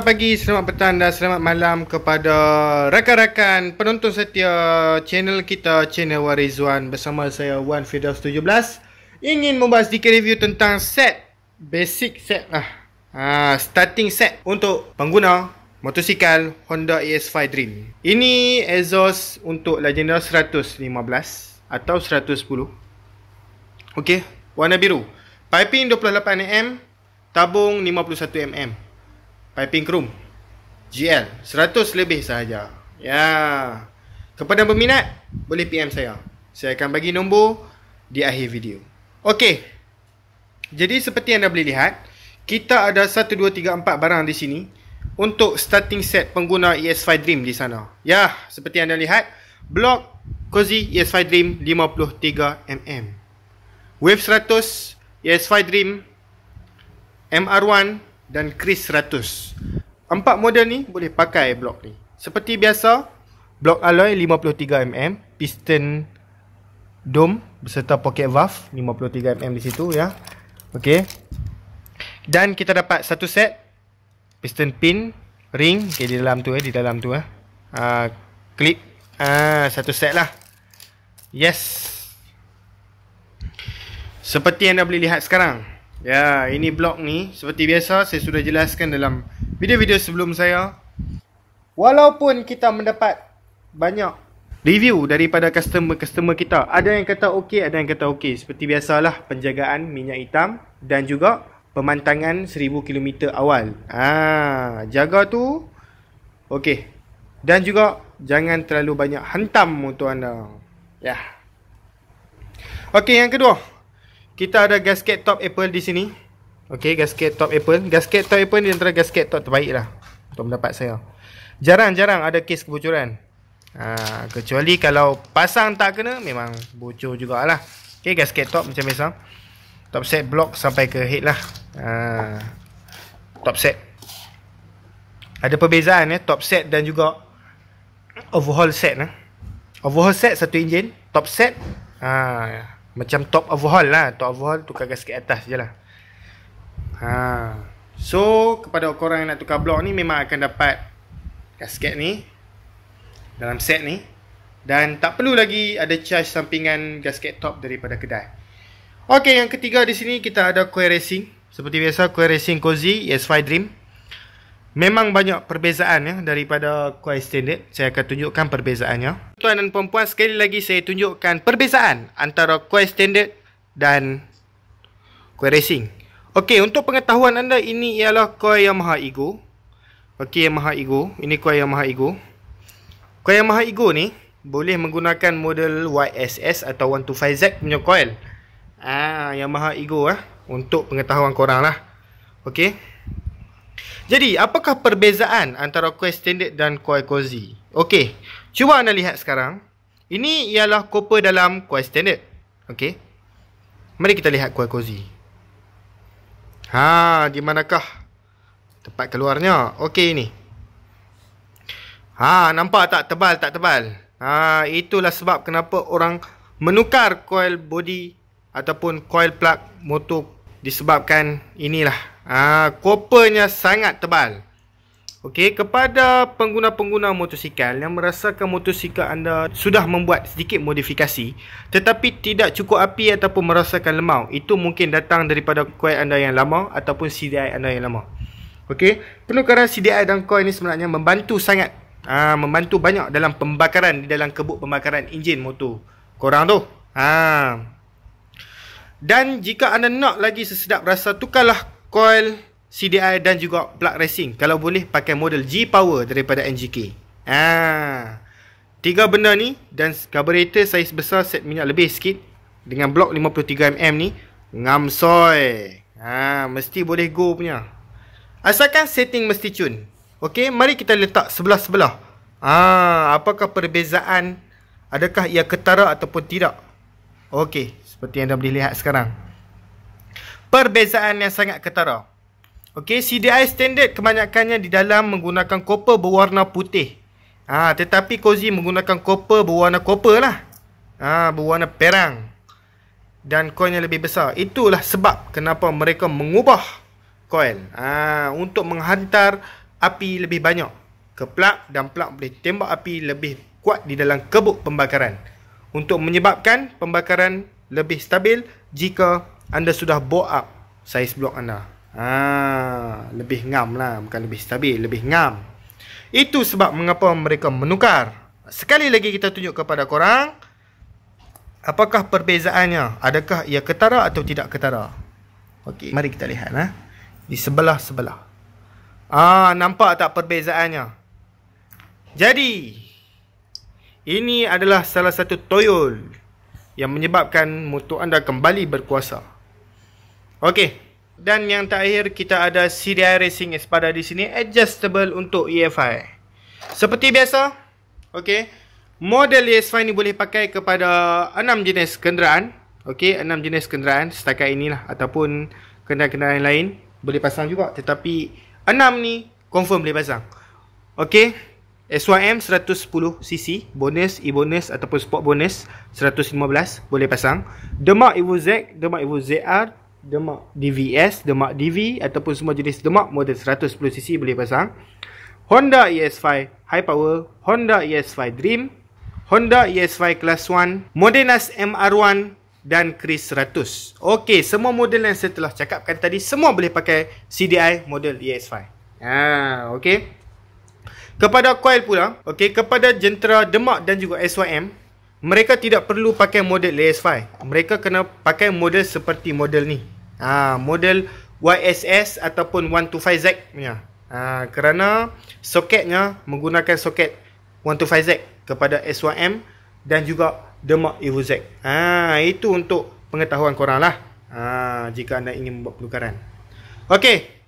Selamat pagi, selamat petang dan selamat malam kepada rakan-rakan penonton setia channel kita, channel Warizwan bersama saya Wan Fidel 17 ingin membahas sedikit review tentang set basic set lah ha, starting set untuk pengguna motosikal Honda ES5 Dream ini exhaust untuk Legenda 115 atau 110 Okey, warna biru piping 28mm tabung 51mm piping chrome GL 100 lebih sahaja ya kepada berminat boleh PM saya saya akan bagi nombor di akhir video Okey. jadi seperti anda boleh lihat kita ada 1, 2, 3, 4 barang di sini untuk starting set pengguna ES5 Dream di sana ya seperti anda lihat block Cozy ES5 Dream 53mm Wave 100 ES5 Dream MR1 dan Chris 100. Empat model ni boleh pakai blok ni. Seperti biasa, blok alloy 53mm, piston dome beserta pocket valve 53mm di situ ya. Okey. Dan kita dapat satu set piston pin ring okay, di dalam tu eh, di dalam tu eh. Ah clip ah satu set lah. Yes. Seperti yang anda boleh lihat sekarang, Ya, ini blok ni seperti biasa saya sudah jelaskan dalam video-video sebelum saya. Walaupun kita mendapat banyak review daripada customer-customer kita, ada yang kata okey, ada yang kata okey. Seperti biasalah penjagaan minyak hitam dan juga pemantangan 1000 km awal. Ah, ha, jaga tu okey. Dan juga jangan terlalu banyak hantam untuk anda. Ya. Okey, yang kedua, kita ada gasket top Apple di sini. Okey, gasket top Apple. Gasket top Apple ni antara gasket top terbaik lah. Untuk mendapat saya. Jarang-jarang ada kes kebocoran. Ha, kecuali kalau pasang tak kena, memang bocor jugalah. Okey, gasket top macam biasa. Top set block sampai ke head lah. Ha, top set. Ada perbezaan eh? top set dan juga overhaul set. Eh? Overhaul set satu enjin. Top set. Ha, ya. Macam top of hall lah Top of hall tukar gasket atas je lah ha. So kepada korang yang nak tukar blok ni Memang akan dapat gasket ni Dalam set ni Dan tak perlu lagi ada charge sampingan gasket top daripada kedai Okay yang ketiga di sini kita ada Quay Racing Seperti biasa Quay Racing Cozy s 5 Dream Memang banyak perbezaan ya daripada Quai Standard. Saya akan tunjukkan perbezaannya. Tuan dan puan-puan, sekali lagi saya tunjukkan perbezaan antara Quai Standard dan Quai Racing. Okey, untuk pengetahuan anda, ini ialah Quai Yamaha Ego. Okey, Yamaha Ego. Ini Quai Yamaha Ego. Quai Yamaha Ego ni boleh menggunakan model YSS atau 125Z punya coil. Ah, Yamaha Ego lah. Untuk pengetahuan korang lah. Okey. Jadi, apakah perbezaan antara coil standard dan coil cozy? Okey, cuba anda lihat sekarang. Ini ialah kopa dalam coil standard. Okey. Mari kita lihat coil cozy. Ha, di manakah tempat keluarnya? Okey ini. Ha, nampak tak tebal, tak tebal. Ha, itulah sebab kenapa orang menukar coil body ataupun coil plug motor disebabkan inilah ah kopernya sangat tebal. Okey, kepada pengguna-pengguna motosikal yang merasakan motosikal anda sudah membuat sedikit modifikasi tetapi tidak cukup api ataupun merasakan lemau, itu mungkin datang daripada coil anda yang lama ataupun CDI anda yang lama. Okey, penukaran CDI dan coil ini sebenarnya membantu sangat ah membantu banyak dalam pembakaran di dalam kebuk pembakaran enjin motor korang tu. Ah dan jika anda nak lagi sesedap rasa, tukarlah coil CDI dan juga plug racing. Kalau boleh, pakai model G-Power daripada NGK. Ha. Tiga benda ni dan carburetor saiz besar set minyak lebih sikit dengan blok 53mm ni ngamsoy. Ha, mesti boleh go punya. Asalkan setting mesti tune. Okey, mari kita letak sebelah-sebelah. Ha, apakah perbezaan? Adakah ia ketara ataupun tidak? Okey, seperti yang anda boleh lihat sekarang Perbezaan yang sangat ketara Okay, CDI standard kebanyakannya di dalam menggunakan copper berwarna putih Ah, ha, Tetapi Cozy menggunakan copper berwarna koper lah Ah, ha, Berwarna perang Dan coin yang lebih besar Itulah sebab kenapa mereka mengubah coil ha, Untuk menghantar api lebih banyak ke plug dan plug boleh tembak api lebih kuat di dalam kebuk pembakaran untuk menyebabkan pembakaran lebih stabil jika anda sudah bow up size blok anda. Ha, lebih ngam lah. Bukan lebih stabil. Lebih ngam. Itu sebab mengapa mereka menukar. Sekali lagi kita tunjuk kepada korang. Apakah perbezaannya? Adakah ia ketara atau tidak ketara? Okey, mari kita lihat. Ha? Di sebelah-sebelah. Ah, nampak tak perbezaannya? Jadi, ini adalah salah satu toyol yang menyebabkan mutu anda kembali berkuasa. Okey. Dan yang terakhir kita ada CDI Racing Espada di sini adjustable untuk EFI. Seperti biasa, okey. Model EFI ni boleh pakai kepada enam jenis kenderaan. Okey, enam jenis kenderaan setakat inilah ataupun kenderaan-kenderaan lain boleh pasang juga tetapi enam ni confirm boleh pasang. Okey. SYM 110cc Bonus, e-bonus ataupun sport bonus 115 boleh pasang Demak Evo Z, Demak Evo ZR Demak DVS, Demak DV Ataupun semua jenis Demak model 110cc boleh pasang Honda ES5 High Power Honda ES5 Dream Honda ES5 Class 1 Modenas MR1 dan Chris 100. Okey, semua model yang saya telah cakapkan tadi semua boleh pakai CDI model ES5. ah, okey. Kepada coil pula, okay, kepada jentera Demak dan juga SYM, mereka tidak perlu pakai model LS5. Mereka kena pakai model seperti model ni. Ah, model YSS ataupun 125Z punya. Ah, kerana soketnya menggunakan soket 125Z kepada SYM dan juga Demak Evo Z. Ah, itu untuk pengetahuan korang lah. Ah, jika anda ingin membuat pelukaran. Okey.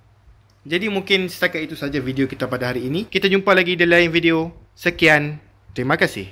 Jadi mungkin setakat itu saja video kita pada hari ini. Kita jumpa lagi di lain video. Sekian. Terima kasih.